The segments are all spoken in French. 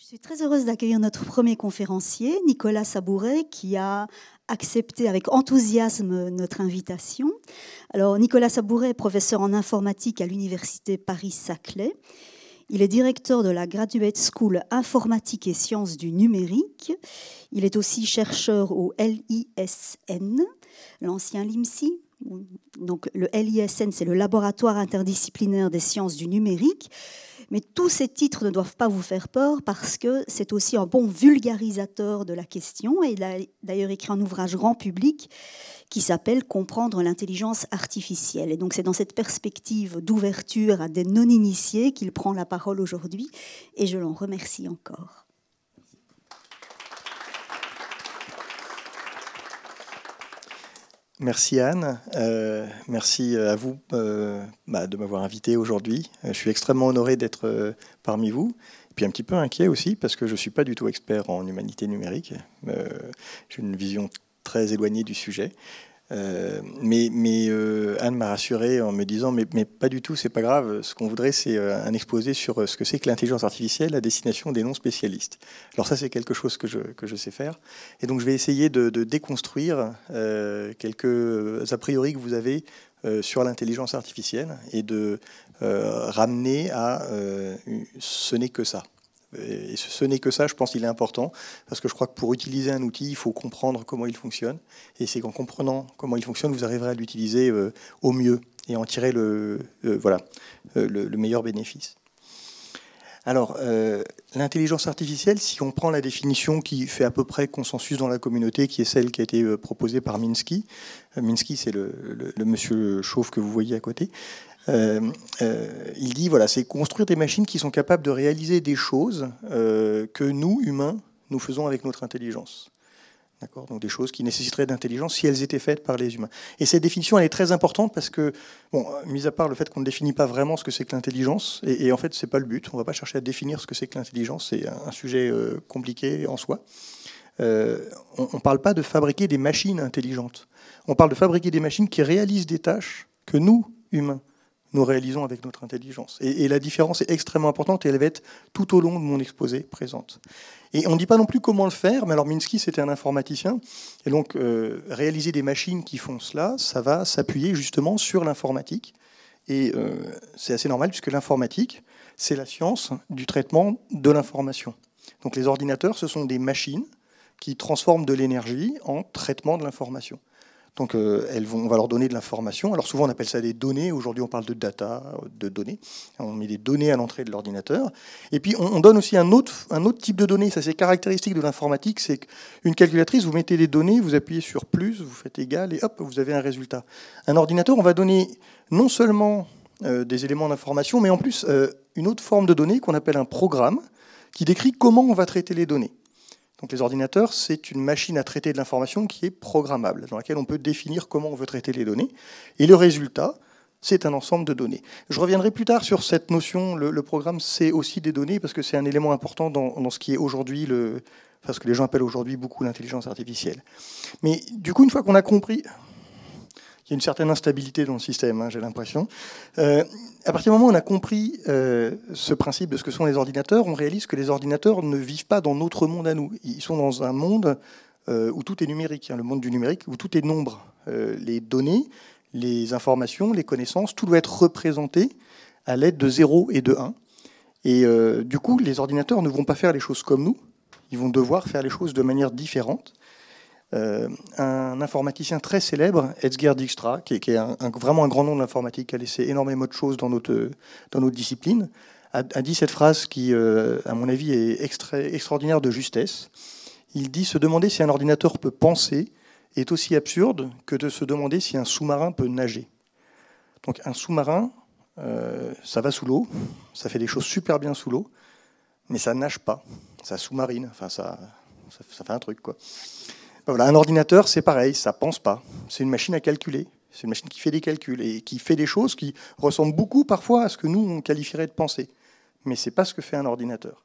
Je suis très heureuse d'accueillir notre premier conférencier, Nicolas Sabouret, qui a accepté avec enthousiasme notre invitation. Alors, Nicolas Sabouret est professeur en informatique à l'Université Paris-Saclay. Il est directeur de la Graduate School Informatique et Sciences du Numérique. Il est aussi chercheur au LISN, l'ancien LIMSI, donc le LISN, c'est le laboratoire interdisciplinaire des sciences du numérique, mais tous ces titres ne doivent pas vous faire peur parce que c'est aussi un bon vulgarisateur de la question. Et il a d'ailleurs écrit un ouvrage grand public qui s'appelle Comprendre l'intelligence artificielle. Et donc c'est dans cette perspective d'ouverture à des non-initiés qu'il prend la parole aujourd'hui. Et je l'en remercie encore. Merci Anne, euh, merci euh, à vous euh, bah, de m'avoir invité aujourd'hui. Je suis extrêmement honoré d'être parmi vous, et puis un petit peu inquiet aussi parce que je ne suis pas du tout expert en humanité numérique. J'ai une vision très éloignée du sujet. Euh, mais, euh, Anne m'a rassuré en me disant mais, mais pas du tout, c'est pas grave. Ce qu'on voudrait, c'est euh, un exposé sur ce que c'est que l'intelligence artificielle à destination des non spécialistes. Alors ça, c'est quelque chose que je, que je sais faire. Et donc je vais essayer de, déconstruire quelques a priori que vous avez sur l'intelligence artificielle et de ramener à ce n'est que ça. Et ce n'est que ça, je pense qu'il est important, parce que je crois que pour utiliser un outil, il faut comprendre comment il fonctionne. Et c'est qu'en comprenant comment il fonctionne, vous arriverez à l'utiliser euh, au mieux et en tirer le, euh, voilà, euh, le, meilleur bénéfice. Alors, l'intelligence artificielle, si on prend la définition qui fait à peu près consensus dans la communauté, qui est celle qui a été proposée par Minsky, Minsky c'est le, le, monsieur chauve que vous voyez à côté, euh, euh, il dit voilà, c'est construire des machines qui sont capables de réaliser des choses euh, que nous, humains, nous faisons avec notre intelligence. D'accord Donc des choses qui nécessiteraient d'intelligence si elles étaient faites par les humains. Et cette définition, elle est très importante parce que, bon, mis à part le fait qu'on ne définit pas vraiment ce que c'est que l'intelligence, et, en fait, c'est pas le but. On ne va pas chercher à définir ce que c'est que l'intelligence. C'est un, sujet compliqué en soi. on ne parle pas de fabriquer des machines intelligentes. On parle de fabriquer des machines qui réalisent des tâches que nous, humains, nous réalisons avec notre intelligence. Et, la différence est extrêmement importante et elle va être tout au long de mon exposé présente. Et on ne dit pas non plus comment le faire, mais alors Minsky, c'était un informaticien, et donc euh, réaliser des machines qui font cela, ça va s'appuyer justement sur l'informatique. Et euh, c'est assez normal puisque l'informatique, c'est la science du traitement de l'information. Donc les ordinateurs, ce sont des machines qui transforment de l'énergie en traitement de l'information. Donc, euh, vont, on va leur donner de l'information. Alors, souvent, on appelle ça des données. Aujourd'hui, on parle de data, euh, de données. On met des données à l'entrée de l'ordinateur. Et puis, on, donne aussi un autre, type de données. Ça, c'est caractéristique de l'informatique. C'est qu'une calculatrice, vous mettez des données, vous appuyez sur plus, vous faites égal, et hop, vous avez un résultat. Un ordinateur, on va donner non seulement euh, des éléments d'information, mais en plus, une autre forme de données qu'on appelle un programme qui décrit comment on va traiter les données. Donc les ordinateurs, c'est une machine à traiter de l'information qui est programmable, dans laquelle on peut définir comment on veut traiter les données. Et le résultat, c'est un ensemble de données. Je reviendrai plus tard sur cette notion, le, programme, c'est aussi des données, parce que c'est un élément important dans, ce qui est aujourd'hui le... ce que les gens appellent aujourd'hui beaucoup l'intelligence artificielle. Mais du coup, une fois qu'on a compris... Il y a une certaine instabilité dans le système, hein, j'ai l'impression. Euh, à partir du moment où on a compris euh, ce principe de ce que sont les ordinateurs, on réalise que les ordinateurs ne vivent pas dans notre monde à nous. Ils sont dans un monde euh, où tout est numérique, hein, le monde du numérique, où tout est nombre. les données, les informations, les connaissances, tout doit être représenté à l'aide de 0 et de 1. Et du coup, les ordinateurs ne vont pas faire les choses comme nous, ils vont devoir faire les choses de manière différente. Euh, un informaticien très célèbre, Edsger Dijkstra, qui, qui est vraiment un grand nom de l'informatique, qui a laissé énormément de choses dans notre, discipline, a, dit cette phrase qui, euh, à mon avis, est extraordinaire de justesse. Il dit Se demander si un ordinateur peut penser est aussi absurde que de se demander si un sous-marin peut nager. Donc un sous-marin, euh, ça va sous l'eau, ça fait des choses super bien sous l'eau, mais ça nage pas, ça sous-marine, enfin ça fait un truc quoi un ordinateur, c'est pareil, ça pense pas. C'est une machine à calculer. C'est une machine qui fait des calculs et qui fait des choses qui ressemblent beaucoup parfois à ce que nous, on qualifierait de penser, Mais ce n'est pas ce que fait un ordinateur.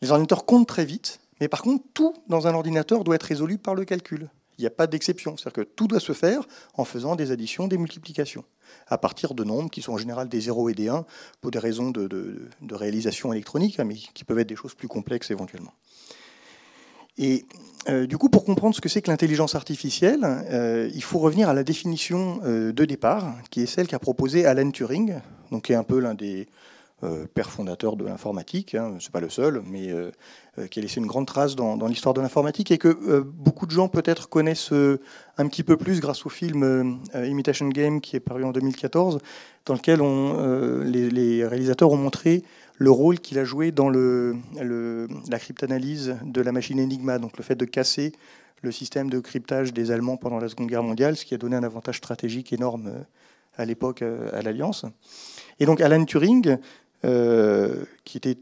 Les ordinateurs comptent très vite, mais par contre, tout dans un ordinateur doit être résolu par le calcul. Il n'y a pas d'exception. C'est-à-dire que tout doit se faire en faisant des additions, des multiplications, à partir de nombres qui sont en général des 0 et des 1 pour des raisons de réalisation électronique, hein, mais qui peuvent être des choses plus complexes éventuellement. Et euh, du coup, pour comprendre ce que c'est que l'intelligence artificielle, euh, il faut revenir à la définition euh, de départ, qui est celle qu'a proposée Alan Turing, donc qui est un peu l'un des pères fondateurs de l'informatique, hein. Ce n'est pas le seul, mais qui a laissé une grande trace dans, l'histoire de l'informatique et que beaucoup de gens peut-être connaissent un petit peu plus grâce au film Imitation Game qui est paru en 2014, dans lequel les, réalisateurs ont montré le rôle qu'il a joué dans le, la cryptanalyse de la machine Enigma, donc le fait de casser le système de cryptage des Allemands pendant la Seconde Guerre mondiale, ce qui a donné un avantage stratégique énorme euh, à l'époque euh, à l'Alliance. Et donc Alan Turing, euh, qui était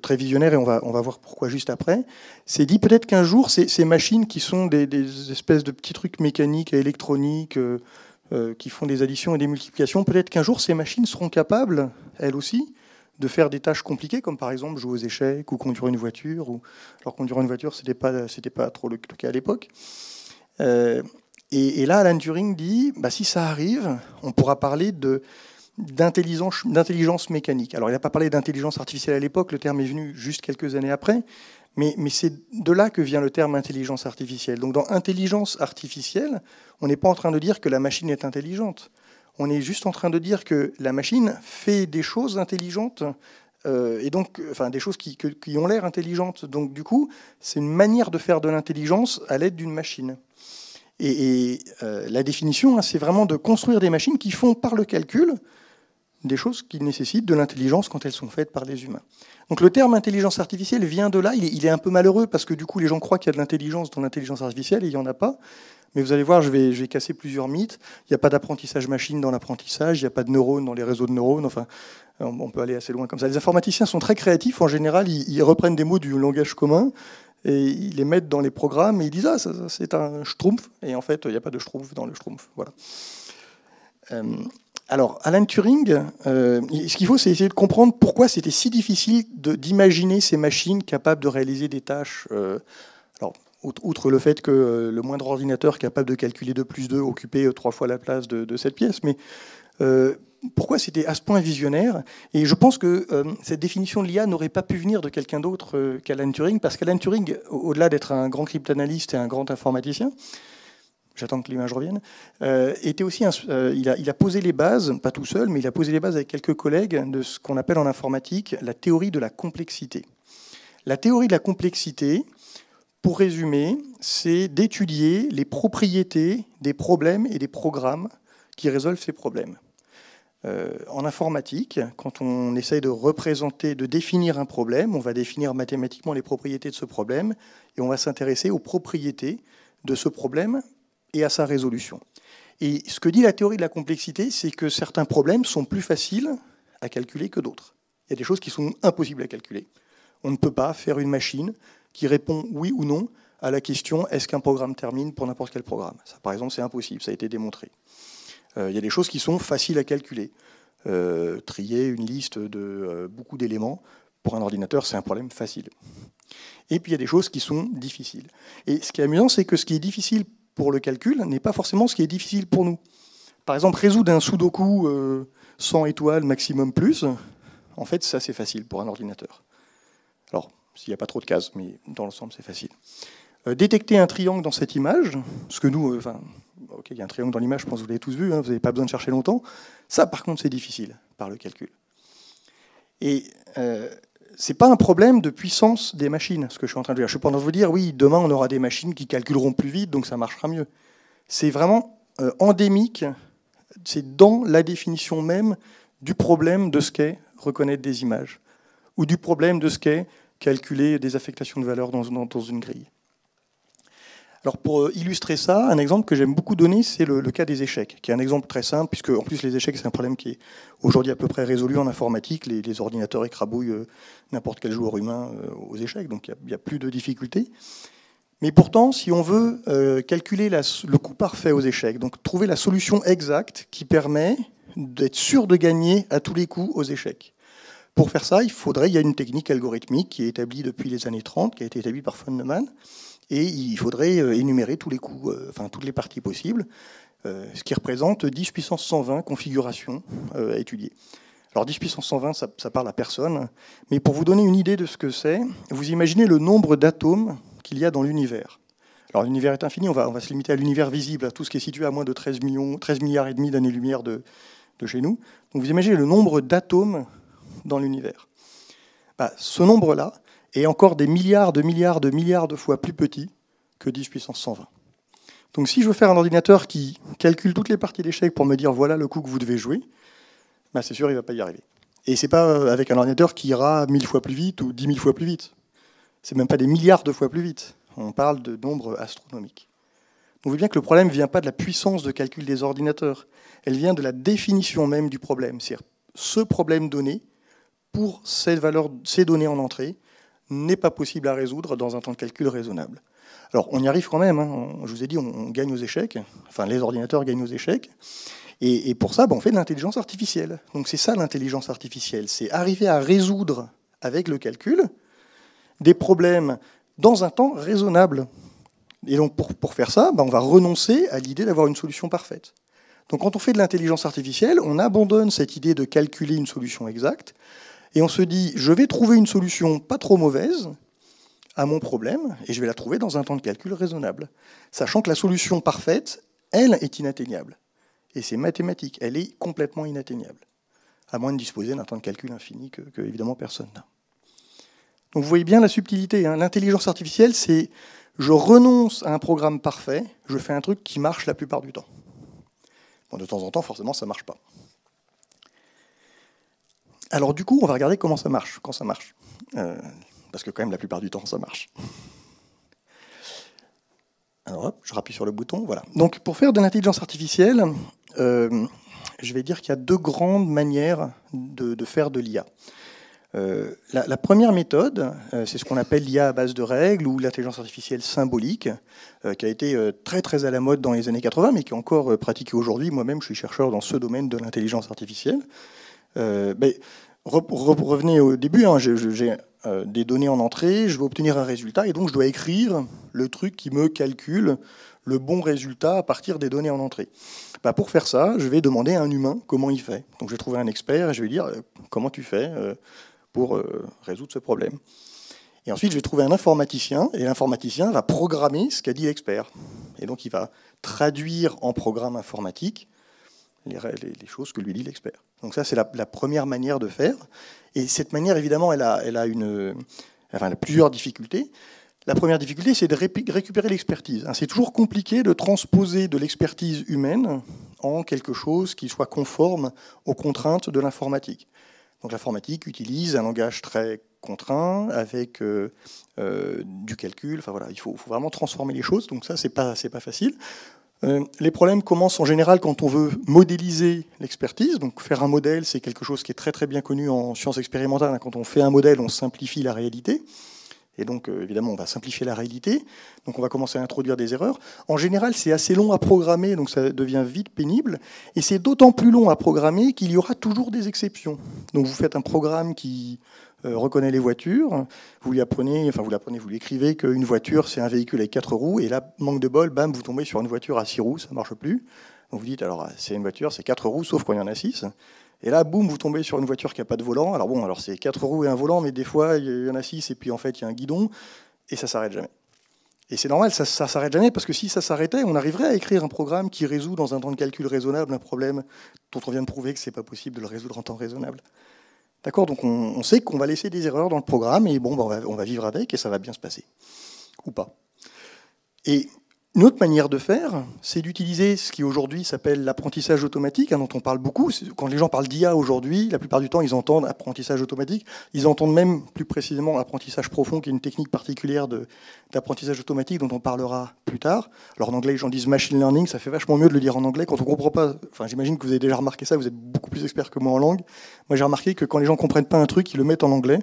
très visionnaire, et on va, on va voir pourquoi juste après, s'est dit peut-être qu'un jour, ces, ces, machines qui sont des, espèces de petits trucs mécaniques et électroniques, qui font des additions et des multiplications, peut-être qu'un jour, ces machines seront capables, elles aussi, de faire des tâches compliquées, comme par exemple jouer aux échecs ou conduire une voiture. Ou... Alors conduire une voiture, ce n'était pas, c'était pas trop le cas à l'époque. Euh, et, là, Alan Turing dit, bah, si ça arrive, on pourra parler de, d'intelligence, mécanique. Alors il n'a pas parlé d'intelligence artificielle à l'époque, le terme est venu juste quelques années après, mais c'est de là que vient le terme intelligence artificielle. Donc dans intelligence artificielle, on n'est pas en train de dire que la machine est intelligente. On est juste en train de dire que la machine fait des choses intelligentes euh, et donc, enfin, des choses qui, ont l'air intelligentes. Donc, du coup, c'est une manière de faire de l'intelligence à l'aide d'une machine. Et, euh, la définition, hein, c'est vraiment de construire des machines qui font par le calcul des choses qui nécessitent de l'intelligence quand elles sont faites par les humains. Donc le terme intelligence artificielle vient de là, il est, il est un peu malheureux parce que du coup les gens croient qu'il y a de l'intelligence dans l'intelligence artificielle et il n'y en a pas. Mais vous allez voir, je vais, casser plusieurs mythes. Il n'y a pas d'apprentissage machine dans l'apprentissage, il n'y a pas de neurones dans les réseaux de neurones. Enfin, on, peut aller assez loin comme ça. Les informaticiens sont très créatifs. En général, ils, reprennent des mots du langage commun et ils les mettent dans les programmes et ils disent Ah, ça, c'est un schtroumpf. Et en fait, il n'y a pas de schtroumpf dans le schtroumpf. Voilà. Euh, alors, Alan Turing, euh, ce qu'il faut, c'est essayer de comprendre pourquoi c'était si difficile d'imaginer ces machines capables de réaliser des tâches. Euh, outre le fait que euh, le moindre ordinateur capable de calculer 2 plus 2 occupait euh, trois fois la place de, cette pièce. Mais euh, pourquoi c'était à ce point visionnaire Et je pense que cette définition de l'IA n'aurait pas pu venir de quelqu'un d'autre qu'Alan Turing, parce qu'Alan Turing, au-delà d'être un grand cryptanalyste et un grand informaticien, j'attends que l'image revienne, était aussi un, il, il a posé les bases, pas tout seul, mais il a posé les bases avec quelques collègues de ce qu'on appelle en informatique la théorie de la complexité. La théorie de la complexité, pour résumer, c'est d'étudier les propriétés des problèmes et des programmes qui résolvent ces problèmes. Euh, en informatique, quand on essaye de représenter, de définir un problème, on va définir mathématiquement les propriétés de ce problème et on va s'intéresser aux propriétés de ce problème et à sa résolution. Et ce que dit la théorie de la complexité, c'est que certains problèmes sont plus faciles à calculer que d'autres. Il y a des choses qui sont impossibles à calculer. On ne peut pas faire une machine qui répond oui ou non à la question est-ce qu'un programme termine pour n'importe quel programme par exemple, c'est impossible, ça a été démontré. Euh, il y a des choses qui sont faciles à calculer. Euh, trier une liste de euh, beaucoup d'éléments pour un ordinateur, c'est un problème facile. Et puis il y a des choses qui sont difficiles. Et ce qui est amusant, c'est que ce qui est difficile pour le calcul n'est pas forcément ce qui est difficile pour nous. Par exemple, résoudre un sudoku 100 étoiles maximum plus, en fait, ça c'est facile pour un ordinateur. Alors, s'il n'y a pas trop de cases, mais dans l'ensemble, c'est facile. Euh, détecter un triangle dans cette image, ce que nous, euh, enfin, ok, il y a un triangle dans l'image, je pense que vous l'avez tous vu, hein, vous n'avez pas besoin de chercher longtemps. Ça, par contre, c'est difficile par le calcul. Et euh, ce n'est pas un problème de puissance des machines, ce que je suis en train de dire. Je suis pas vous dire, oui, demain on aura des machines qui calculeront plus vite, donc ça marchera mieux. C'est vraiment endémique, c'est dans la définition même du problème de ce qu'est reconnaître des images, ou du problème de ce qu'est calculer des affectations de valeur dans, une grille. Alors pour euh, illustrer ça, un exemple que j'aime beaucoup donner, c'est le, cas des échecs, qui est un exemple très simple, puisque en plus les échecs, c'est un problème qui est aujourd'hui à peu près résolu en informatique. Les, ordinateurs écrabouillent euh, n'importe quel joueur humain euh, aux échecs, donc il n'y a, plus de difficultés. Mais pourtant, si on veut calculer le coup parfait aux échecs, donc trouver la solution exacte qui permet d'être sûr de gagner à tous les coups aux échecs, pour faire ça, il faudrait, il y a une technique algorithmique qui est établie depuis les années 30, qui a été établie par Von Neumann, et il faudrait euh, énumérer tous les coups, euh, enfin toutes les parties possibles, euh, ce qui représente 10 puissance 120 configurations à étudier. Alors 10 puissance 120, ça, ça parle à personne, mais pour vous donner une idée de ce que c'est, vous imaginez le nombre d'atomes qu'il y a dans l'univers. Alors l'univers est infini, on va, on va se limiter à l'univers visible, à tout ce qui est situé à moins de 13, millions, 13 milliards et demi d'années-lumière de, de chez nous. Donc vous imaginez le nombre d'atomes dans l'univers. Bah, ce nombre-là est encore des milliards de milliards de milliards de fois plus petit que 10 puissance 120. Donc si je veux faire un ordinateur qui calcule toutes les parties d'échec pour me dire voilà le coup que vous devez jouer, bah, c'est sûr il ne va pas y arriver. Et ce n'est pas euh, avec un ordinateur qui ira mille fois plus vite ou dix mille fois plus vite. C'est même pas des milliards de fois plus vite. On parle de nombres astronomiques. On voit bien que le problème ne vient pas de la puissance de calcul des ordinateurs, elle vient de la définition même du problème. C'est-à-dire, ce problème donné, pour ces, données en entrée n'est pas possible à résoudre dans un temps de calcul raisonnable. Alors on y arrive quand même, hein. je vous ai dit on, gagne aux échecs, enfin les ordinateurs gagnent aux échecs, et, pour ça ben, on fait de l'intelligence artificielle. Donc c'est ça l'intelligence artificielle, c'est arriver à résoudre avec le calcul des problèmes dans un temps raisonnable. Et donc pour, faire ça, ben, on va renoncer à l'idée d'avoir une solution parfaite. Donc quand on fait de l'intelligence artificielle, on abandonne cette idée de calculer une solution exacte et on se dit, je vais trouver une solution pas trop mauvaise à mon problème, et je vais la trouver dans un temps de calcul raisonnable, sachant que la solution parfaite, elle, est inatteignable. Et c'est mathématique, elle est complètement inatteignable, à moins de disposer d'un temps de calcul infini que, évidemment personne n'a. Donc vous voyez bien la subtilité. Hein. L'intelligence artificielle, c'est je renonce à un programme parfait, je fais un truc qui marche la plupart du temps. de temps en temps, forcément, ça ne marche pas. Alors du coup, on va regarder comment ça marche, quand ça marche. Euh, parce que quand même, la plupart du temps, ça marche. Alors hop, je rappuie sur le bouton, voilà. Donc pour faire de l'intelligence artificielle, euh, je vais dire qu'il y a deux grandes manières de, faire de l'IA. Euh, la, première méthode, c'est ce qu'on appelle l'IA à base de règles ou l'intelligence artificielle symbolique, qui a été très très à la mode dans les années 80, mais qui est encore pratiquée aujourd'hui. Moi-même, je suis chercheur dans ce domaine de l'intelligence artificielle. Mais ben, revenez au début, hein, j'ai euh, des données en entrée, je veux obtenir un résultat, et donc je dois écrire le truc qui me calcule le bon résultat à partir des données en entrée. Bah, pour faire ça, je vais demander à un humain comment il fait. Donc je vais trouver un expert et je vais lui dire euh, comment tu fais euh, pour résoudre ce problème. Et ensuite, je vais trouver un informaticien, et l'informaticien va programmer ce qu'a dit l'expert. Et donc, il va traduire en programme informatique les, choses que lui dit l'expert. Donc ça, c'est la, première manière de faire. Et cette manière, évidemment, elle a, elle a, une, plusieurs difficultés. La première difficulté, c'est de récupérer l'expertise. Hein, c'est toujours compliqué de transposer de l'expertise humaine en quelque chose qui soit conforme aux contraintes de l'informatique. Donc l'informatique utilise un langage très contraint avec euh, euh, du calcul. Enfin voilà, il faut, faut, vraiment transformer les choses. Donc ça, c'est pas pas facile. Euh, les problèmes commencent en général quand on veut modéliser l'expertise. Donc faire un modèle, c'est quelque chose qui est très très bien connu en sciences expérimentales. Hein, quand on fait un modèle, on simplifie la réalité. Et donc, euh, évidemment, on va simplifier la réalité. Donc, on va commencer à introduire des erreurs. En général, c'est assez long à programmer, donc ça devient vite pénible. Et c'est d'autant plus long à programmer qu'il y aura toujours des exceptions. Donc, vous faites un programme qui euh, reconnaît les voitures. Vous lui apprenez, enfin vous l'apprenez, vous l'écrivez écrivez qu'une voiture c'est un véhicule avec quatre roues, et là, manque de bol, bam, vous tombez sur une voiture à six roues, ça marche plus. Donc vous dites, alors c'est une voiture, c'est quatre roues, sauf quand il y en a six. Et là, boum, vous tombez sur une voiture qui n'a pas de volant. Alors bon, alors c'est quatre roues et un volant, mais des fois, il y en a six, et puis en fait, il y a un guidon, et ça s'arrête jamais. Et c'est normal, ça ne s'arrête jamais, parce que si ça s'arrêtait, on arriverait à écrire un programme qui résout dans un temps de calcul raisonnable un problème dont on vient de prouver que c'est n'est pas possible de le résoudre en temps raisonnable. D'accord Donc on, sait qu'on va laisser des erreurs dans le programme et bon, bah, on, va, vivre avec et ça va bien se passer. Ou pas. Et une autre manière de faire, c'est d'utiliser ce qui aujourd'hui s'appelle l'apprentissage automatique, hein, dont on parle beaucoup. Quand les gens parlent d'IA aujourd'hui, la plupart du temps, ils entendent apprentissage automatique. Ils entendent même plus précisément apprentissage profond, qui est une technique particulière d'apprentissage automatique dont on parlera plus tard. Alors en anglais, les gens disent machine learning, ça fait vachement mieux de le dire en anglais. Quand on ne comprend pas, enfin j'imagine que vous avez déjà remarqué ça, vous êtes beaucoup plus expert que moi en langue. Moi j'ai remarqué que quand les gens comprennent pas un truc, ils le mettent en anglais,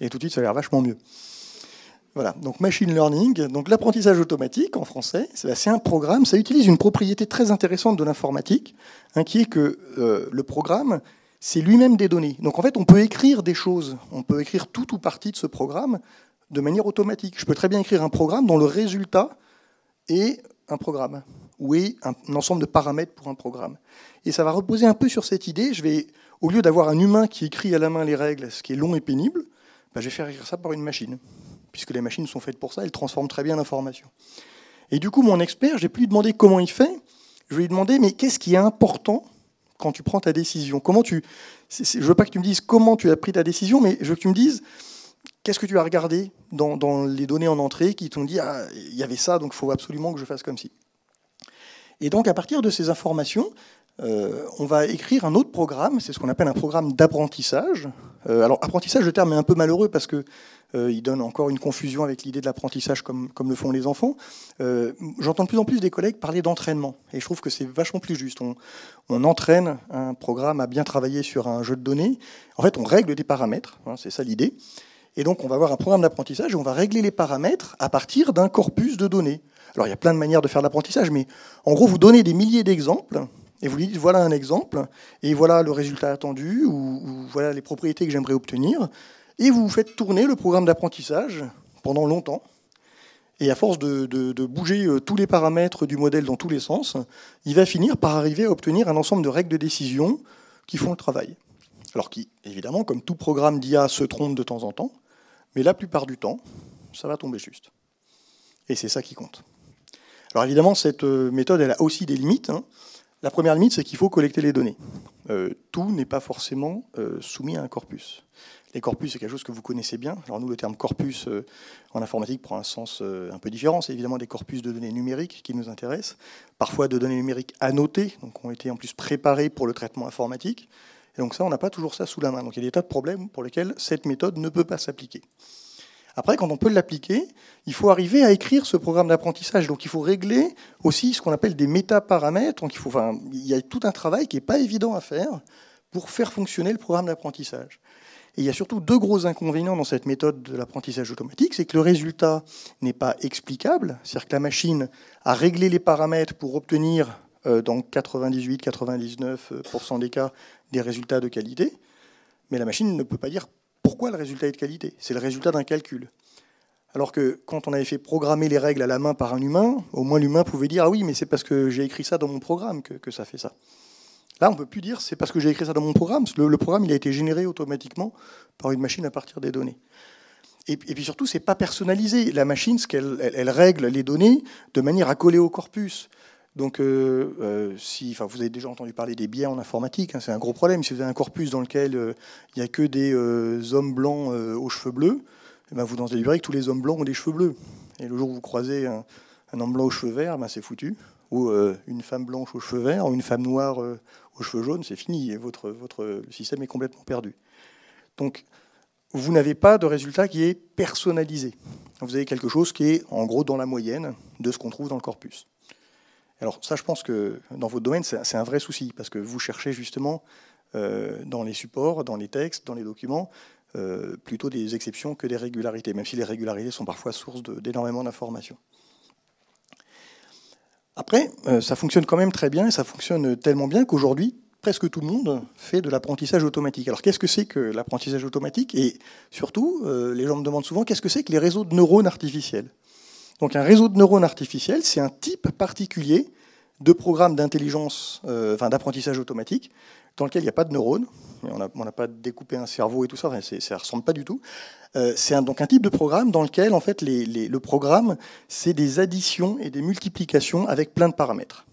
et tout de suite ça a l'air vachement mieux. Voilà, donc machine learning, donc l'apprentissage automatique en français, c'est un programme, ça utilise une propriété très intéressante de l'informatique, hein, qui est que euh, le programme, c'est lui-même des données. Donc en fait, on peut écrire des choses, on peut écrire tout ou partie de ce programme de manière automatique. Je peux très bien écrire un programme dont le résultat est un programme, ou est un, ensemble de paramètres pour un programme. Et ça va reposer un peu sur cette idée, je vais, au lieu d'avoir un humain qui écrit à la main les règles, ce qui est long et pénible, ben, je vais faire écrire ça par une machine puisque les machines sont faites pour ça, elles transforment très bien l'information. Et du coup, mon expert, j'ai plus lui demandé comment il fait. Je lui ai demandé, mais qu'est-ce qui est important quand tu prends ta décision Comment tu veux pas que tu me dises comment tu as pris ta décision, mais je veux que tu me dises qu'est-ce que tu as regardé dans, les données en entrée qui t'ont dit ah, il y avait ça, donc il faut absolument que je fasse comme ci. Et donc à partir de ces informations, euh, on va écrire un autre programme, c'est ce qu'on appelle un programme d'apprentissage. Euh, alors, apprentissage, le terme est un peu malheureux parce que euh, il donne encore une confusion avec l'idée de l'apprentissage comme, le font les enfants. Euh, j'entends de plus en plus des collègues parler d'entraînement et je trouve que c'est vachement plus juste. On, entraîne un programme à bien travailler sur un jeu de données. En fait, on règle des paramètres, hein, c'est ça l'idée. Et donc, on va avoir un programme d'apprentissage et on va régler les paramètres à partir d'un corpus de données. Alors, il y a plein de manières de faire de l'apprentissage, mais en gros, vous donnez des milliers d'exemples et vous lui dites voilà un exemple, et voilà le résultat attendu, ou, voilà les propriétés que j'aimerais obtenir, et vous faites tourner le programme d'apprentissage pendant longtemps. Et à force de, bouger euh, tous les paramètres du modèle dans tous les sens, il va finir par arriver à obtenir un ensemble de règles de décision qui font le travail. Alors qui, évidemment, comme tout programme d'IA, se trompe de temps en temps, mais la plupart du temps, ça va tomber juste. Et c'est ça qui compte. Alors évidemment, cette euh, méthode, elle a aussi des limites. Hein. La première limite, c'est qu'il faut collecter les données. Euh, tout n'est pas forcément euh, soumis à un corpus. Les corpus, c'est quelque chose que vous connaissez bien. Alors nous, le terme corpus euh, en informatique prend un sens un peu différent. C'est évidemment des corpus de données numériques qui nous intéressent, parfois de données numériques annotées, donc ont été en plus préparées pour le traitement informatique. Et donc ça, on n'a pas toujours ça sous la main. Donc il y a des tas de problèmes pour lesquels cette méthode ne peut pas s'appliquer. Après, quand on peut l'appliquer, il faut arriver à écrire ce programme d'apprentissage. Donc, il faut régler aussi ce qu'on appelle des métaparamètres. Donc, il, y a tout un travail qui n'est pas évident à faire pour faire fonctionner le programme d'apprentissage. Et il y a surtout deux gros inconvénients dans cette méthode de l'apprentissage automatique, c'est que le résultat n'est pas explicable, c'est-à-dire que la machine a réglé les paramètres pour obtenir, euh, dans 98-99% euh, des cas, des résultats de qualité, mais la machine ne peut pas dire pourquoi le résultat est de qualité C'est le résultat d'un calcul. Alors que quand on avait fait programmer les règles à la main par un humain, au moins l'humain pouvait dire Ah oui, mais c'est parce que j'ai écrit ça dans mon programme que, ça fait ça. Là, on ne peut plus dire c'est parce que j'ai écrit ça dans mon programme. Le, programme, il a été généré automatiquement par une machine à partir des données. Et, puis surtout, c'est pas personnalisé. La machine, ce qu'elle elle règle les données de manière à coller au corpus. Donc, euh, euh, si, enfin, vous avez déjà entendu parler des biais en informatique, hein, c'est un gros problème. Si vous avez un corpus dans lequel euh, il n'y a que des hommes blancs aux cheveux bleus, vous eh ben, vous délivrez que tous les hommes blancs ont des cheveux bleus. Et le jour où vous croisez un, homme blanc aux cheveux verts, ben, c'est foutu. Ou une femme blanche aux cheveux verts, ou une femme noire aux cheveux jaunes, c'est fini. Et votre, votre système est complètement perdu. Donc, vous n'avez pas de résultat qui est personnalisé. Vous avez quelque chose qui est en gros dans la moyenne de ce qu'on trouve dans le corpus. Alors ça, je pense que dans votre domaine, c'est un vrai souci, parce que vous cherchez justement euh, dans les supports, dans les textes, dans les documents, euh, plutôt des exceptions que des régularités, même si les régularités sont parfois source d'énormément d'informations. Après, euh, ça fonctionne quand même très bien, et ça fonctionne tellement bien qu'aujourd'hui, presque tout le monde fait de l'apprentissage automatique. Alors qu'est-ce que c'est que l'apprentissage automatique Et surtout, les gens me demandent souvent qu'est-ce que c'est que les réseaux de neurones artificiels donc un réseau de neurones artificiels, c'est un type particulier de programme d'intelligence, euh, enfin d'apprentissage automatique, dans lequel il n'y a pas de neurones. On n'a pas découpé un cerveau et tout ça, ça ne ressemble pas du tout. Euh, c'est donc un type de programme dans lequel en fait, le programme, c'est des additions et des multiplications avec plein de paramètres.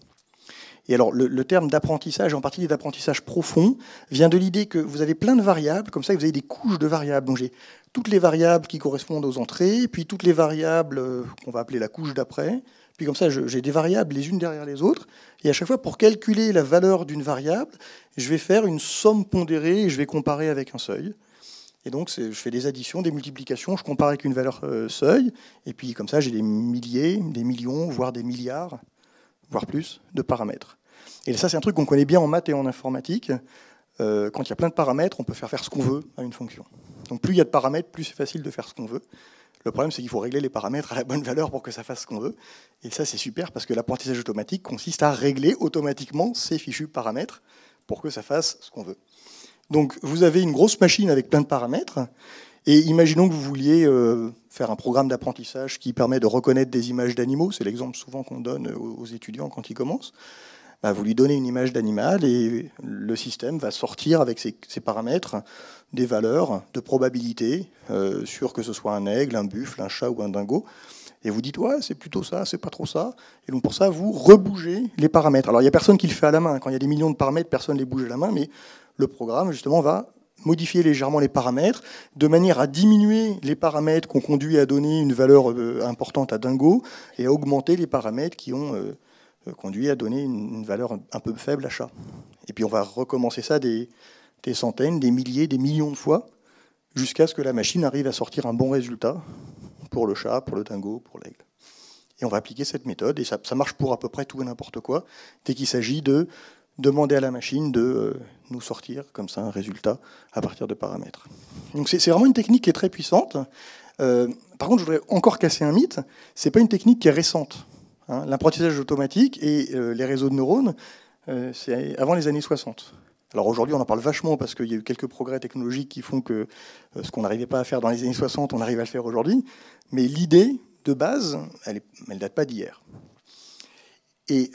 Et alors, le, terme d'apprentissage, en particulier d'apprentissage profond, vient de l'idée que vous avez plein de variables, comme ça, vous avez des couches de variables. j'ai toutes les variables qui correspondent aux entrées, puis toutes les variables euh, qu'on va appeler la couche d'après. Puis comme ça, j'ai des variables les unes derrière les autres. Et à chaque fois, pour calculer la valeur d'une variable, je vais faire une somme pondérée et je vais comparer avec un seuil. Et donc, je fais des additions, des multiplications, je compare avec une valeur euh, seuil. Et puis comme ça, j'ai des milliers, des millions, voire des milliards, voire plus, de paramètres. Et ça, c'est un truc qu'on connaît bien en maths et en informatique. Euh, quand il y a plein de paramètres, on peut faire faire ce qu'on veut à une fonction. Donc plus il y a de paramètres, plus c'est facile de faire ce qu'on veut. Le problème, c'est qu'il faut régler les paramètres à la bonne valeur pour que ça fasse ce qu'on veut. Et ça, c'est super parce que l'apprentissage automatique consiste à régler automatiquement ces fichus paramètres pour que ça fasse ce qu'on veut. Donc, vous avez une grosse machine avec plein de paramètres. Et imaginons que vous vouliez euh, faire un programme d'apprentissage qui permet de reconnaître des images d'animaux. C'est l'exemple souvent qu'on donne aux étudiants quand ils commencent. Bah, vous lui donnez une image d'animal et le système va sortir avec ses, paramètres des valeurs de probabilité euh, sur que ce soit un aigle, un buffle, un chat ou un dingo. Et vous dites, ouais, c'est plutôt ça, c'est pas trop ça. Et donc pour ça, vous rebougez les paramètres. Alors il n'y a personne qui le fait à la main. Quand il y a des millions de paramètres, personne ne les bouge à la main, mais le programme, justement, va modifier légèrement les paramètres, de manière à diminuer les paramètres qu'on conduit à donner une valeur euh, importante à Dingo, et à augmenter les paramètres qui ont euh, euh, conduit à donner une, valeur un, peu faible à chat. Et puis on va recommencer ça des, centaines, des milliers, des millions de fois, jusqu'à ce que la machine arrive à sortir un bon résultat pour le chat, pour le dingo, pour l'aigle. Et on va appliquer cette méthode, et ça, marche pour à peu près tout et n'importe quoi, dès qu'il s'agit de demander à la machine de euh, nous sortir comme ça un résultat à partir de paramètres. Donc c'est vraiment une technique qui est très puissante. Euh, par contre, je voudrais encore casser un mythe, c'est pas une technique qui est récente. Hein, l'apprentissage automatique et euh, les réseaux de neurones, euh, c'est avant les années 60. Alors aujourd'hui, on en parle vachement parce qu'il y a eu quelques progrès technologiques qui font que euh, ce qu'on n'arrivait pas à faire dans les années 60, on arrive à le faire aujourd'hui. Mais l'idée de base, elle ne date pas d'hier. Et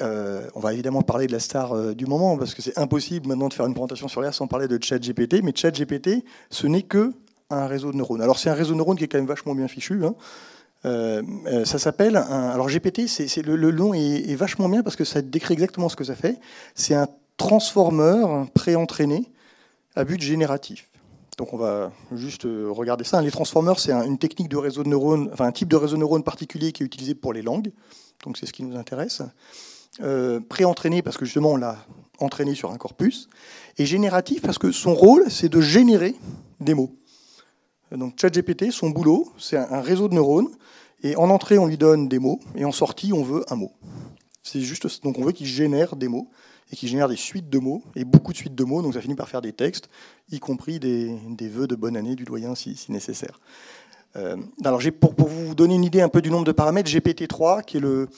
on va évidemment parler de la star du moment parce que c'est impossible maintenant de faire une présentation sur l'air sans parler de ChatGPT. Mais ChatGPT, ce n'est que un réseau de neurones. Alors c'est un réseau de neurones qui est quand même vachement bien fichu. Hein. Euh, euh, ça s'appelle alors GPT, le, nom est, vachement bien parce que ça décrit exactement ce que ça fait. C'est un transformeur pré-entraîné à but génératif. Donc on va juste euh, regarder ça. Les transformeurs, c'est une technique de réseau de neurones, enfin un type de réseau de neurones particulier qui est utilisé pour les langues. Donc c'est ce qui nous intéresse. Euh, pré-entraîné parce que justement on l'a entraîné sur un corpus, et génératif parce que son rôle c'est de générer des mots. Donc ChatGPT, son boulot, c'est un réseau de neurones et en entrée, on lui donne des mots, et en sortie, on veut un mot. C'est juste, donc on veut qu'il génère des mots, et qu'il génère des suites de mots, et beaucoup de suites de mots, donc ça finit par faire des textes, y compris des, vœux de bonne année du doyen si, nécessaire. Euh, alors pour, pour, vous donner une idée un peu du nombre de paramètres, GPT-3, qui est le,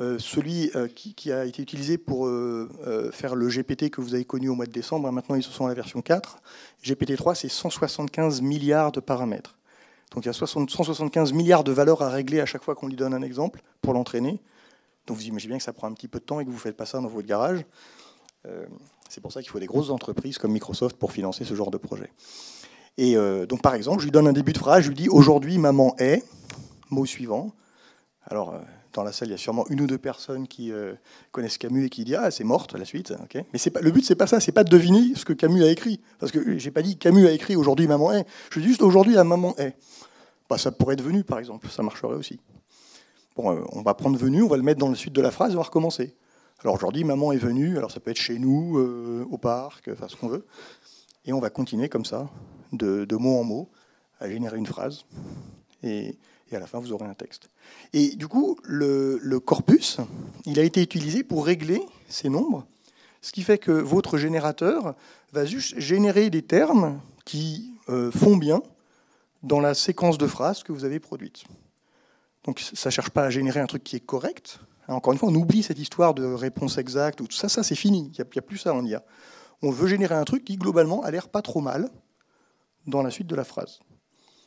euh, celui euh, qui, a été utilisé pour faire le GPT que vous avez connu au mois de décembre, hein, maintenant ils sont à la version 4, GPT-3, c'est 175 milliards de paramètres. Donc il y a 175 milliards de valeurs à régler à chaque fois qu'on lui donne un exemple pour l'entraîner. Donc vous imaginez bien que ça prend un petit peu de temps et que vous ne faites pas ça dans votre garage. Euh, c'est pour ça qu'il faut des grosses entreprises comme Microsoft pour financer ce genre de projet. Et euh, donc par exemple, je lui donne un début de phrase, je lui dis aujourd'hui maman est, mot suivant. Alors euh, dans la salle, il y a sûrement une ou deux personnes qui euh, connaissent Camus et qui disent Ah, c'est morte la suite. Mais le but, c'est pas ça, c'est pas de deviner ce que Camus a écrit. Parce que j'ai pas dit Camus a écrit aujourd'hui Maman est. Je dis juste aujourd'hui la maman est. Bah, ça pourrait être venu, par exemple, ça marcherait aussi. Bon, euh, on va prendre venu, on va le mettre dans la suite de la phrase, et on va recommencer. Alors aujourd'hui, maman est venue, alors ça peut être chez nous, euh, au parc, enfin ce qu'on veut. Et on va continuer comme ça, de, de mot en mot, à générer une phrase. Et et à la fin, vous aurez un texte. Et du coup, le, corpus, il a été utilisé pour régler ces nombres, ce qui fait que votre générateur va juste générer des termes qui euh, font bien dans la séquence de phrases que vous avez produite. Donc ça ne cherche pas à générer un truc qui est correct. Encore une fois, on oublie cette histoire de réponse exacte, ou tout ça, ça c'est fini, il n'y a, plus ça en IA. On veut générer un truc qui globalement a l'air pas trop mal dans la suite de la phrase.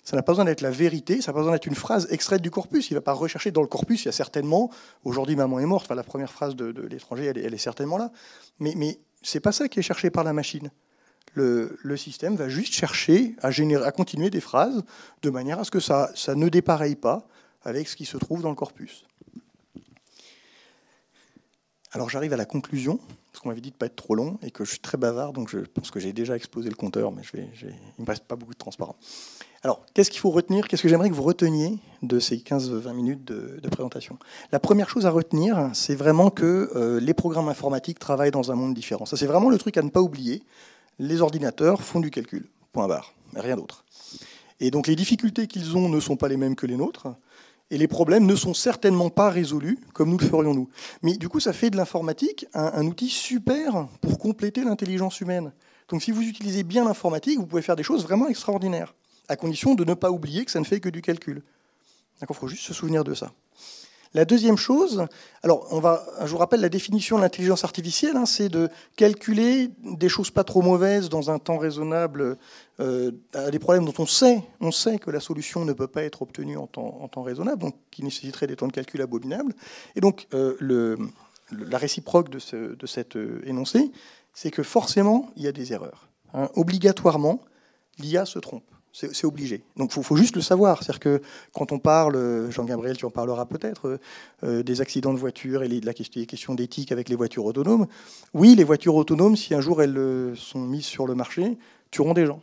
Ça n'a pas besoin d'être la vérité, ça n'a pas besoin d'être une phrase extraite du corpus. Il ne va pas rechercher dans le corpus, il y a certainement, aujourd'hui maman est morte, enfin, la première phrase de, l'étranger, elle, est certainement là. Mais, ce n'est pas ça qui est cherché par la machine. Le, système va juste chercher à, continuer des phrases de manière à ce que ça, ne dépareille pas avec ce qui se trouve dans le corpus. Alors j'arrive à la conclusion, parce qu'on m'avait dit de ne pas être trop long et que je suis très bavard, donc je pense que j'ai déjà exposé le compteur, mais il ne me reste pas beaucoup de transparents. Alors, qu'est-ce qu'il faut retenir Qu'est-ce que j'aimerais que vous reteniez de ces 15-20 minutes de, présentation La première chose à retenir, c'est vraiment que euh, les programmes informatiques travaillent dans un monde différent. Ça, c'est vraiment le truc à ne pas oublier. Les ordinateurs font du calcul, point barre, rien d'autre. Et donc, les difficultés qu'ils ont ne sont pas les mêmes que les nôtres. Et les problèmes ne sont certainement pas résolus comme nous le ferions nous. Mais du coup, ça fait de l'informatique un outil super pour compléter l'intelligence humaine. Donc si vous utilisez bien l'informatique, vous pouvez faire des choses vraiment extraordinaires à condition de ne pas oublier que ça ne fait que du calcul. Il faut juste se souvenir de ça. La deuxième chose, alors on va, je vous rappelle la définition de l'intelligence artificielle, hein, c'est de calculer des choses pas trop mauvaises dans un temps raisonnable euh, à des problèmes dont on sait, on sait que la solution ne peut pas être obtenue en temps, raisonnable, donc qui nécessiterait des temps de calcul abominables. Et donc euh, la réciproque de, cet euh, énoncé, c'est que forcément il y a des erreurs. Hein. Obligatoirement, l'IA se trompe. C'est obligé. Donc il faut, juste le savoir. C'est-à-dire que quand on parle, euh, Jean-Gabriel, tu en parleras peut-être, euh, euh, des accidents de voiture et des la question, questions d'éthique avec les voitures autonomes, oui, les voitures autonomes, si un jour elles sont mises sur le marché, tueront des gens.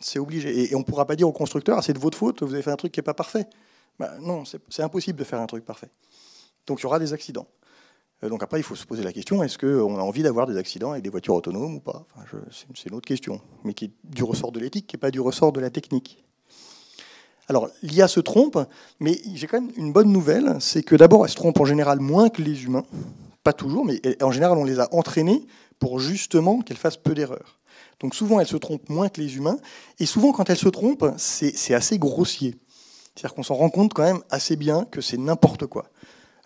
C'est obligé. Et, on ne pourra pas dire au constructeurs, ah, c'est de votre faute, vous avez fait un truc qui n'est pas parfait. Bah, non, c'est impossible de faire un truc parfait. Donc il y aura des accidents. Euh, donc après, il faut se poser la question, est-ce qu'on a envie d'avoir des accidents avec des voitures autonomes ou pas C'est une autre question, mais qui est du ressort de l'éthique, qui pas du ressort de la technique. Alors, l'IA se trompe, mais j'ai quand même une bonne nouvelle, c'est que d'abord, elle se trompe en général moins que les humains, pas toujours, mais en général, on les a entraînés pour justement qu'elles fassent peu d'erreurs. Donc souvent, elle se trompe moins que les humains, et souvent, quand elle se trompe, c'est assez grossier. C'est-à-dire qu'on s'en rend compte quand même assez bien que c'est n'importe quoi.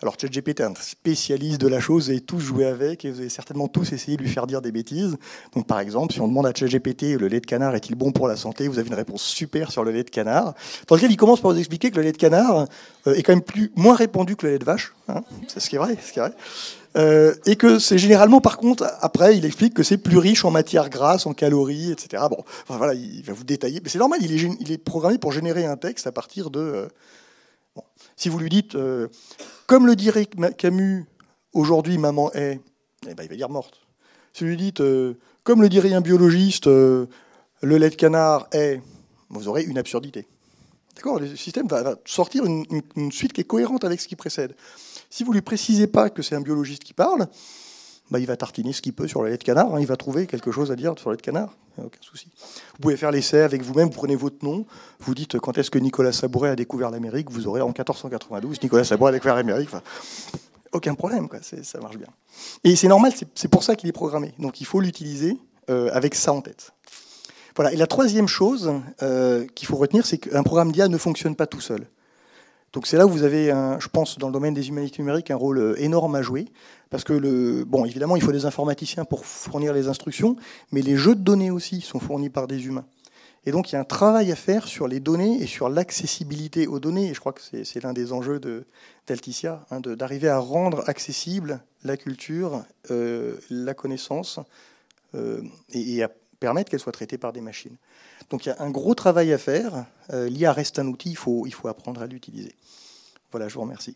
Alors ChatGPT est un spécialiste de la chose, vous avez tous joué avec et vous avez certainement tous essayé de lui faire dire des bêtises. Donc par exemple, si on demande à ChatGPT le lait de canard est-il bon pour la santé, vous avez une réponse super sur le lait de canard, dans lequel il commence par vous expliquer que le lait de canard euh, est quand même plus, moins répandu que le lait de vache, c'est hein. ce qui est vrai, euh, et que c'est généralement, par contre, après, il explique que c'est plus riche en matière grasse, en calories, etc. Bon, voilà, il va vous détailler, mais c'est normal, il est, il est, programmé pour générer un texte à partir de... Euh, si vous lui dites, euh, comme le dirait Camus, aujourd'hui maman est, eh ben, il va dire morte. Si vous lui dites, euh, comme le dirait un biologiste, euh, le lait de canard est, vous aurez une absurdité. D'accord Le système va, sortir une, une suite qui est cohérente avec ce qui précède. Si vous ne lui précisez pas que c'est un biologiste qui parle, bah, il va tartiner ce qu'il peut sur la lait de canard. Hein. Il va trouver quelque chose à dire sur la lait de canard. Aucun souci. Vous pouvez faire l'essai avec vous-même. Vous prenez votre nom. Vous dites quand est-ce que Nicolas Sabouret a découvert l'Amérique. Vous aurez en 1492 Nicolas Sabouret a découvert l'Amérique. aucun problème. Ça marche bien. Et c'est normal. C'est pour ça qu'il est programmé. Donc il faut l'utiliser euh, avec ça en tête. Voilà. Et la troisième chose euh, qu'il faut retenir, c'est qu'un programme d'IA ne fonctionne pas tout seul. Donc c'est là où vous avez, je pense, dans le domaine des humanités numériques, un rôle euh, énorme à jouer. Parce que, le, bon, évidemment, il faut des informaticiens pour fournir les instructions, mais les jeux de données aussi sont fournis par des humains. Et donc il y a un travail à faire sur les données et sur l'accessibilité aux données. Et je crois que c'est l'un des enjeux d'Alticia, hein, de, d'arriver à rendre accessible la culture, euh, la connaissance, euh, et, et à permettre qu'elle soit traitée par des machines. Donc il y a un gros travail à faire. Euh, L'IA reste un outil, il faut, il faut apprendre à l'utiliser. Voilà, je vous remercie.